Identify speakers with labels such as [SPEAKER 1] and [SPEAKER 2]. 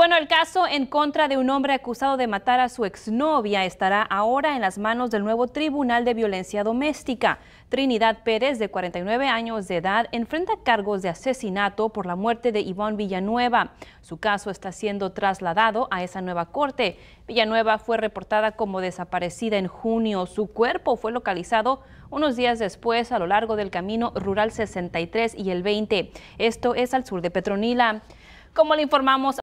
[SPEAKER 1] Bueno, el caso en contra de un hombre acusado de matar a su exnovia estará ahora en las manos del nuevo Tribunal de Violencia Doméstica. Trinidad Pérez, de 49 años de edad, enfrenta cargos de asesinato por la muerte de Iván Villanueva. Su caso está siendo trasladado a esa nueva corte. Villanueva fue reportada como desaparecida en junio. Su cuerpo fue localizado unos días después a lo largo del camino rural 63 y el 20. Esto es al sur de Petronila. Como le informamos,